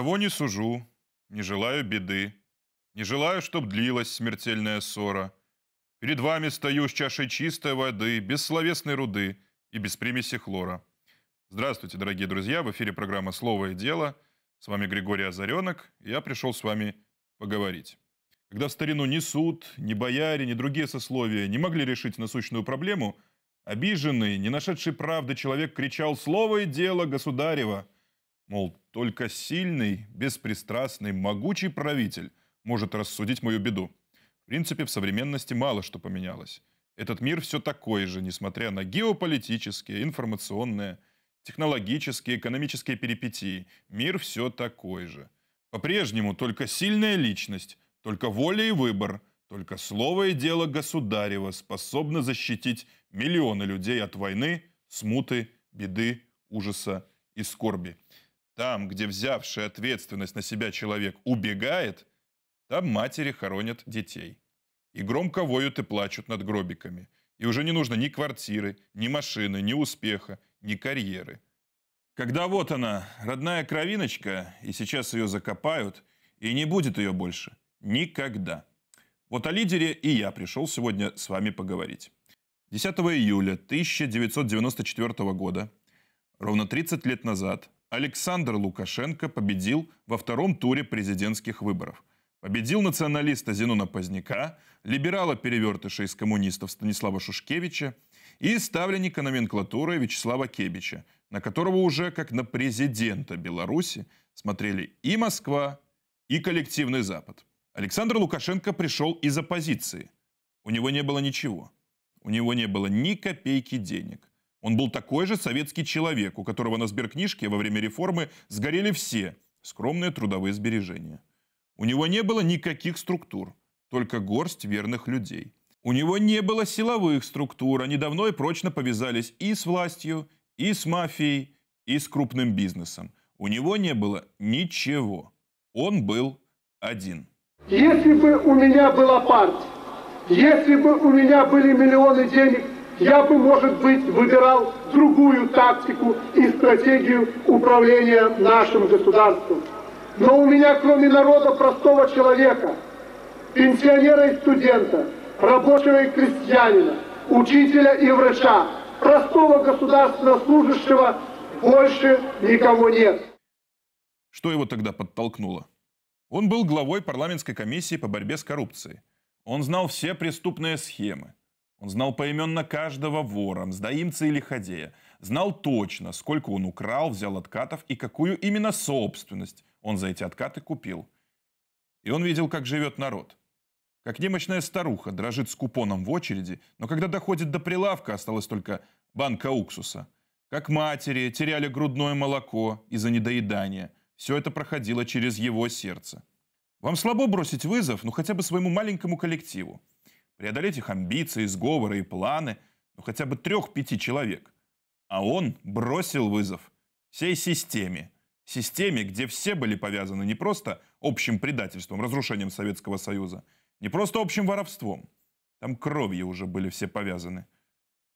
Никого не сужу, не желаю беды, не желаю, чтоб длилась смертельная ссора. Перед вами стою с чашей чистой воды, без словесной руды и без примеси хлора. Здравствуйте, дорогие друзья, в эфире программа «Слово и дело». С вами Григорий Озаренок, я пришел с вами поговорить. Когда в старину ни суд, ни бояре, ни другие сословия не могли решить насущную проблему, обиженный, не нашедший правды человек кричал «Слово и дело государева!» Мол, только сильный, беспристрастный, могучий правитель может рассудить мою беду. В принципе, в современности мало что поменялось. Этот мир все такой же, несмотря на геополитические, информационные, технологические, экономические перипетии. Мир все такой же. По-прежнему только сильная личность, только воля и выбор, только слово и дело государева способно защитить миллионы людей от войны, смуты, беды, ужаса и скорби. Там, где взявший ответственность на себя человек убегает, там матери хоронят детей. И громко воют и плачут над гробиками. И уже не нужно ни квартиры, ни машины, ни успеха, ни карьеры. Когда вот она, родная кровиночка, и сейчас ее закопают, и не будет ее больше. Никогда. Вот о лидере и я пришел сегодня с вами поговорить. 10 июля 1994 года, ровно 30 лет назад, Александр Лукашенко победил во втором туре президентских выборов. Победил националиста Зенона Поздняка, либерала-перевертыша из коммунистов Станислава Шушкевича и ставленника номенклатуры Вячеслава Кебича, на которого уже как на президента Беларуси смотрели и Москва, и коллективный Запад. Александр Лукашенко пришел из оппозиции. У него не было ничего. У него не было ни копейки денег. Он был такой же советский человек, у которого на сберкнижке во время реформы сгорели все скромные трудовые сбережения. У него не было никаких структур, только горсть верных людей. У него не было силовых структур, они давно и прочно повязались и с властью, и с мафией, и с крупным бизнесом. У него не было ничего. Он был один. Если бы у меня была партия, если бы у меня были миллионы денег – я бы, может быть, выбирал другую тактику и стратегию управления нашим государством. Но у меня, кроме народа, простого человека, пенсионера и студента, рабочего и крестьянина, учителя и врача, простого государственного служащего больше никого нет. Что его тогда подтолкнуло? Он был главой парламентской комиссии по борьбе с коррупцией. Он знал все преступные схемы – он знал поименно каждого вора, сдаимца или ходея. Знал точно, сколько он украл, взял откатов и какую именно собственность он за эти откаты купил. И он видел, как живет народ. Как немощная старуха дрожит с купоном в очереди, но когда доходит до прилавка, осталось только банка уксуса. Как матери теряли грудное молоко из-за недоедания. Все это проходило через его сердце. Вам слабо бросить вызов, ну хотя бы своему маленькому коллективу преодолеть их амбиции, сговоры и планы, ну хотя бы трех-пяти человек. А он бросил вызов всей системе. Системе, где все были повязаны не просто общим предательством, разрушением Советского Союза, не просто общим воровством. Там кровью уже были все повязаны.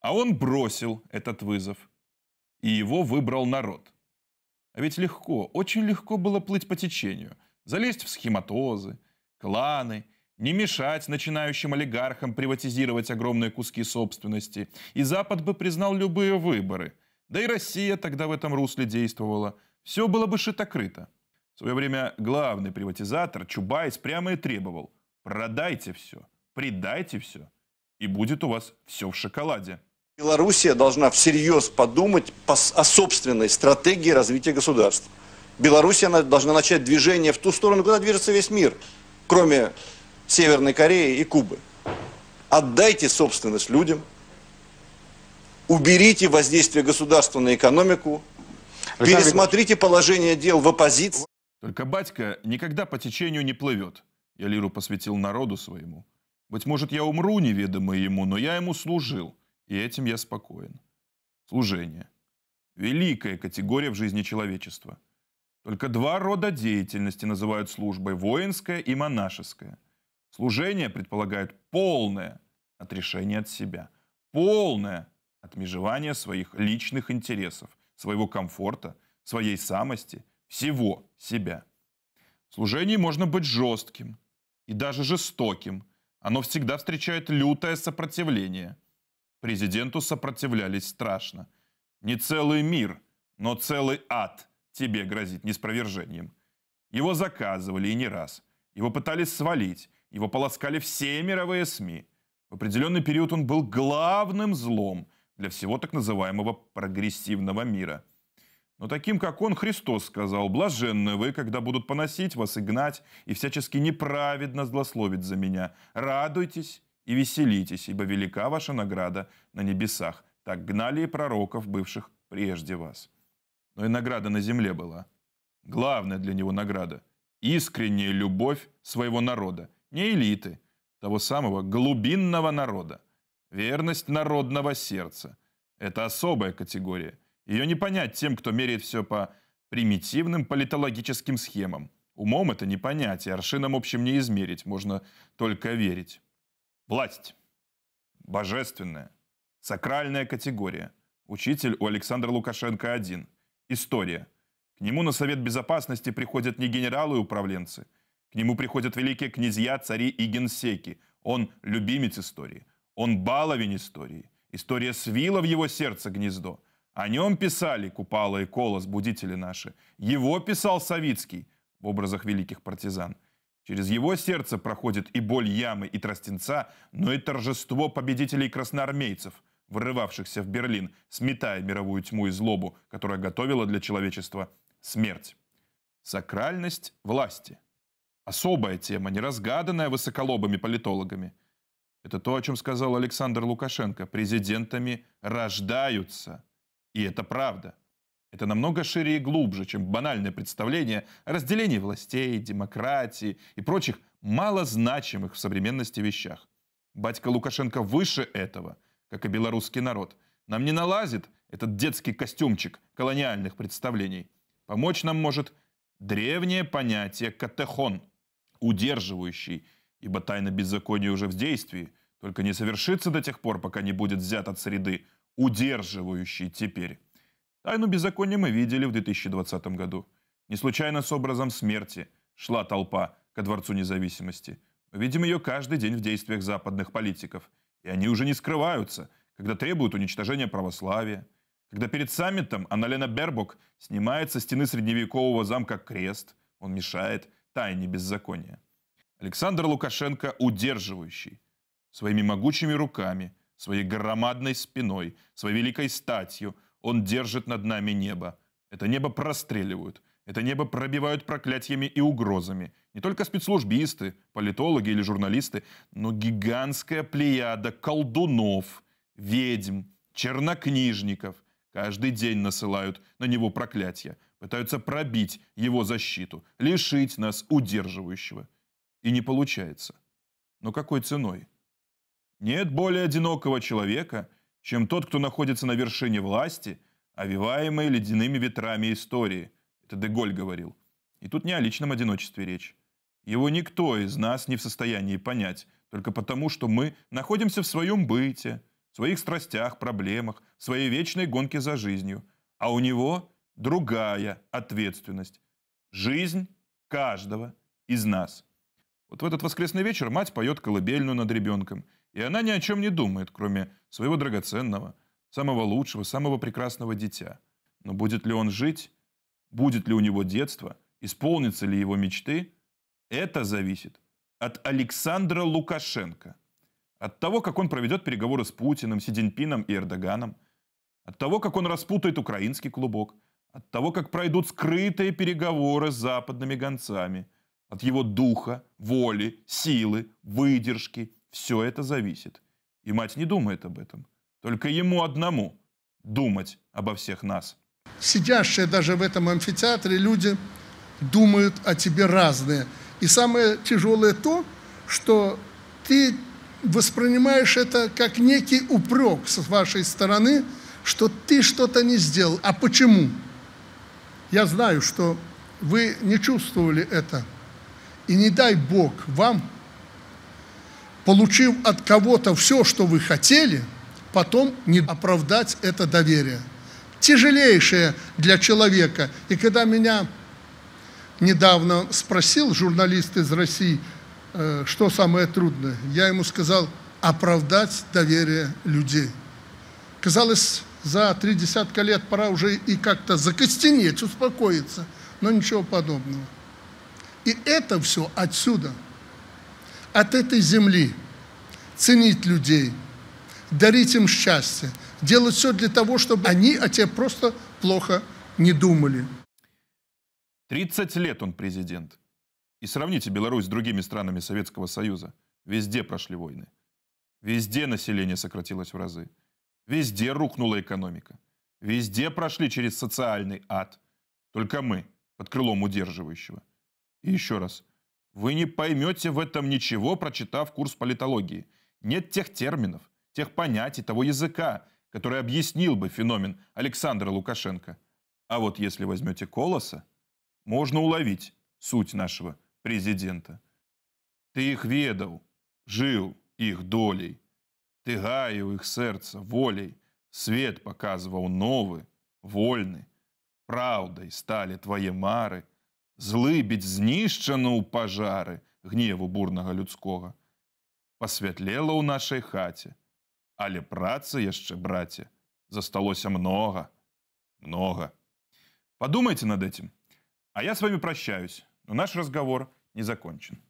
А он бросил этот вызов. И его выбрал народ. А ведь легко, очень легко было плыть по течению, залезть в схематозы, кланы – не мешать начинающим олигархам приватизировать огромные куски собственности, и Запад бы признал любые выборы. Да и Россия тогда в этом русле действовала. Все было бы шито-крыто. В свое время главный приватизатор Чубайс прямо и требовал «продайте все, предайте все, и будет у вас все в шоколаде». Белоруссия должна всерьез подумать о собственной стратегии развития государства. Белоруссия должна начать движение в ту сторону, куда движется весь мир, кроме Северной Кореи и Кубы. Отдайте собственность людям, уберите воздействие государства на экономику, пересмотрите положение дел в оппозиции. Только батька никогда по течению не плывет. Я лиру посвятил народу своему. Быть может, я умру неведомый ему, но я ему служил, и этим я спокоен. Служение. Великая категория в жизни человечества. Только два рода деятельности называют службой – воинская и монашеская – Служение предполагает полное отрешение от себя, полное отмежевание своих личных интересов, своего комфорта, своей самости, всего себя. В служении можно быть жестким и даже жестоким. Оно всегда встречает лютое сопротивление. Президенту сопротивлялись страшно. Не целый мир, но целый ад тебе грозит неспровержением. Его заказывали и не раз. Его пытались свалить. Его полоскали все мировые СМИ. В определенный период он был главным злом для всего так называемого прогрессивного мира. Но таким, как он, Христос сказал, «Блаженны вы, когда будут поносить вас и гнать, и всячески неправедно злословить за меня. Радуйтесь и веселитесь, ибо велика ваша награда на небесах. Так гнали и пророков, бывших прежде вас». Но и награда на земле была. Главная для него награда – искренняя любовь своего народа, не элиты, того самого глубинного народа. Верность народного сердца. Это особая категория. Ее не понять тем, кто меряет все по примитивным политологическим схемам. Умом это не понять, и аршином общим не измерить, можно только верить. Власть. Божественная. Сакральная категория. Учитель у Александра Лукашенко один. История. К нему на Совет Безопасности приходят не генералы и управленцы – к нему приходят великие князья, цари и генсеки. Он любимец истории. Он баловень истории. История свила в его сердце гнездо. О нем писали Купала и Колос, будители наши. Его писал Савицкий в образах великих партизан. Через его сердце проходит и боль ямы, и тростенца, но и торжество победителей красноармейцев, врывавшихся в Берлин, сметая мировую тьму и злобу, которая готовила для человечества смерть. Сакральность власти – Особая тема, не разгаданная высоколобыми политологами. Это то, о чем сказал Александр Лукашенко. Президентами рождаются. И это правда. Это намного шире и глубже, чем банальное представление о разделении властей, демократии и прочих малозначимых в современности вещах. Батька Лукашенко выше этого, как и белорусский народ. Нам не налазит этот детский костюмчик колониальных представлений. Помочь нам может древнее понятие «катехон» удерживающий, ибо тайна беззакония уже в действии, только не совершится до тех пор, пока не будет взят от среды, удерживающий теперь. Тайну беззакония мы видели в 2020 году. Не случайно с образом смерти шла толпа ко Дворцу независимости. Мы видим ее каждый день в действиях западных политиков. И они уже не скрываются, когда требуют уничтожения православия, когда перед саммитом Аналена Бербок снимает со стены средневекового замка крест, он мешает, тайне беззакония. Александр Лукашенко удерживающий своими могучими руками, своей громадной спиной, своей великой статью. Он держит над нами небо. Это небо простреливают. Это небо пробивают проклятиями и угрозами. Не только спецслужбисты, политологи или журналисты, но гигантская плеяда колдунов, ведьм, чернокнижников каждый день насылают на него проклятия пытаются пробить его защиту, лишить нас удерживающего. И не получается. Но какой ценой? Нет более одинокого человека, чем тот, кто находится на вершине власти, овиваемый ледяными ветрами истории. Это Деголь говорил. И тут не о личном одиночестве речь. Его никто из нас не в состоянии понять, только потому, что мы находимся в своем быте, в своих страстях, проблемах, в своей вечной гонке за жизнью. А у него другая ответственность. Жизнь каждого из нас. Вот в этот воскресный вечер мать поет колыбельную над ребенком, и она ни о чем не думает, кроме своего драгоценного, самого лучшего, самого прекрасного дитя. Но будет ли он жить, будет ли у него детство, исполнится ли его мечты, это зависит от Александра Лукашенко, от того, как он проведет переговоры с Путиным, Сидинпином и Эрдоганом, от того, как он распутает украинский клубок – от того, как пройдут скрытые переговоры с западными гонцами, от его духа, воли, силы, выдержки. Все это зависит. И мать не думает об этом. Только ему одному думать обо всех нас. Сидящие даже в этом амфитеатре люди думают о тебе разные. И самое тяжелое то, что ты воспринимаешь это как некий упрек с вашей стороны, что ты что-то не сделал. А почему? Я знаю, что вы не чувствовали это. И не дай Бог вам, получив от кого-то все, что вы хотели, потом не оправдать это доверие. Тяжелейшее для человека. И когда меня недавно спросил журналист из России, э, что самое трудное, я ему сказал оправдать доверие людей. Казалось, за три десятка лет пора уже и как-то закостенеть, успокоиться, но ничего подобного. И это все отсюда, от этой земли. Ценить людей, дарить им счастье, делать все для того, чтобы они о тебе просто плохо не думали. 30 лет он президент. И сравните Беларусь с другими странами Советского Союза. Везде прошли войны. Везде население сократилось в разы. Везде рухнула экономика. Везде прошли через социальный ад. Только мы, под крылом удерживающего. И еще раз. Вы не поймете в этом ничего, прочитав курс политологии. Нет тех терминов, тех понятий, того языка, который объяснил бы феномен Александра Лукашенко. А вот если возьмете Колоса, можно уловить суть нашего президента. Ты их ведал, жил их долей. тыгае ў іх сэрца волей свет паказваў новы вольны праўдай сталі твае мары злыбіць знішчану ў пажары гневу бурнага людскога пасвятлела ў нашай хаце але працы яшчэ браце засталося многа много подумайте над этим а я с вами прощаюсь но наш разговор не закончен